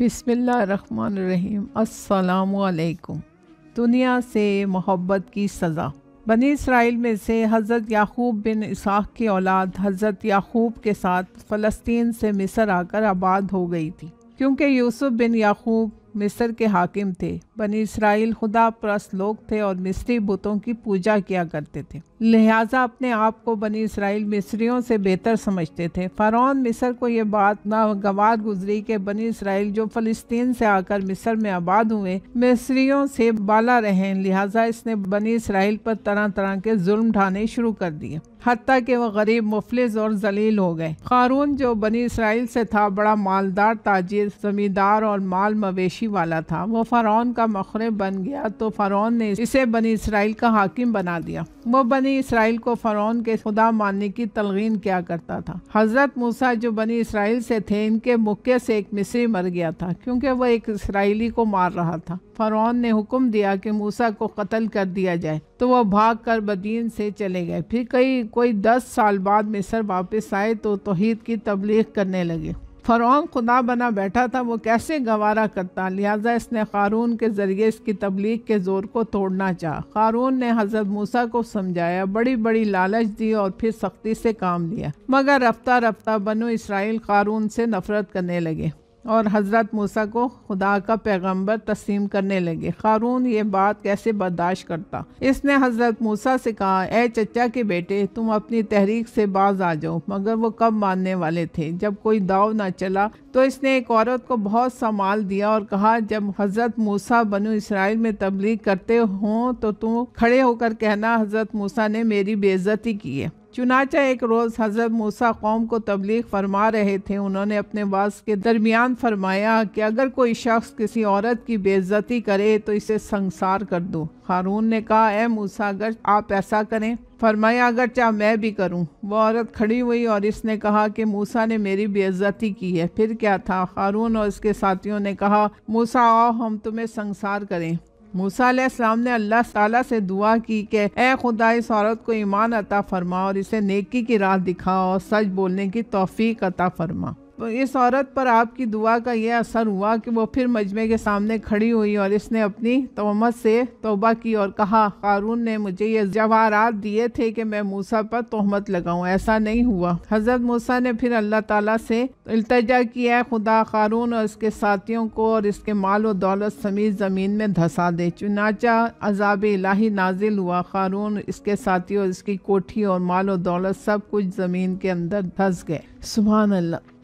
बिसमीम असलकुम दुनिया से मोहब्बत की सज़ा बनी इसराइल में से हज़रत याकूब बिन इसहाक की औलाद हज़रत याकूब के साथ फ़लस्तीन से मिस्र आकर आबाद हो गई थी क्योंकि यूसुफ बिन याकूब मिस्र के हाकिम थे बनी इसराइल खुदा परस्त लोग थे और मिस्री बुतों की पूजा किया करते थे लिहाजा अपने आप को बनी इसराइल मिस्रियों से बेहतर समझते थे फ़रौन मिस्र को ये बात नागवार गुजरी के बनी इसराइल जो फ़लस्तीन से आकर मिस्र में आबाद हुए मिस्रियों से बाला रहे लिहाजा इसने बनी इसराइल पर तरह तरह के जुल्म ढाने शुरू कर दिए हती कि वह गरीब मुफलिस और जलील हो गए कारून जो बनी इसराइल से था बड़ा मालदार ताजिर जमींदार और माल मवेशी वाला था वो फ़रौन का मखरे बन गया तो फ़रौन ने इसे बनी इसराइल का हाकिम बना दिया वो बनी बनी इसराइल को फ़रौन के खुदा मानने की तलगीन किया करता था हज़रत मूसा जो बनी इसराइल से थे इनके मुक्के से एक मिस्री मर गया था क्योंकि वह एक इसराइली को मार रहा था फ़रौन ने हुक्म दिया कि मूसा को कत्ल कर दिया जाए तो वह भाग कर बदीन से चले गए फिर कई कोई दस साल बाद मिस्र वापस आए तो तोहद की तबलीग करने लगे फ़रौन खुदा बना बैठा था वो कैसे गवारा करता लिहाजा इसने क़ारून के ज़रिए इसकी तबलीग के ज़ोर को तोड़ना चाहा क़ारून ने हज़रत मूसा को समझाया बड़ी बड़ी लालच दी और फिर सख्ती से काम लिया मगर रफ्ता रफ्ता बनो इसराइल क़ारून से नफ़रत करने लगे और हज़रत मूसा को खुदा का पैगंबर तस्लीम करने लगे खारून ये बात कैसे बर्दाश्त करता इसने हज़रत मूसा से कहा ए चचा के बेटे तुम अपनी तहरीक से बाज आ जाओ मगर वो कब मानने वाले थे जब कोई दाव ना चला तो इसने एक औरत को बहुत सा माल दिया और कहा जब हज़रत मूसा बनु इसराइल में तबलीग करते हों तो तुम खड़े होकर कहना हज़रत मूसा ने मेरी बेज़ती की है चुनाचा एक रोज़ हज़रत मूसा कौम को तबलीग फरमा रहे थे उन्होंने अपने वास के दरमियान फरमाया कि अगर कोई शख्स किसी औरत की बेजती करे तो इसे संसार कर दो हारून ने कहा ए मूसा अगर आप ऐसा करें फरमाया अगर चाह मैं भी करूं वो औरत खड़ी हुई और इसने कहा कि मूसा ने मेरी बेइज्जती की है फिर क्या था हारून और इसके साथियों ने कहा मूसा आओ हम तुम्हें संसार करें मूसा ने अल्लाह ताला से दुआ की कि ए खुदा इस औरत को ईमान अता फरमा और इसे नेकी की राह दिखा और सच बोलने की तोफ़ी अता फरमा इस औरत पर आपकी दुआ का यह असर हुआ कि वो फिर मजमे के सामने खड़ी हुई और इसने अपनी तोहमत से तोबा की और कहा कारून ने मुझे ये जवाहरात दिए थे कि मैं मूसा पर तोहमत लगाऊं ऐसा नहीं हुआ हज़रत मूसा ने फिर अल्लाह ताला से अल्तजा किया खुदा कारून और इसके साथियों को और इसके माल और दौलत समीत ज़मीन में धंसा दे चुनाचा अजाब इलाही नाजिल हुआ कारून इसके साथियों इसकी कोठी और माल और दौलत सब कुछ ज़मीन के अंदर धंस गए सुबह अल्लाह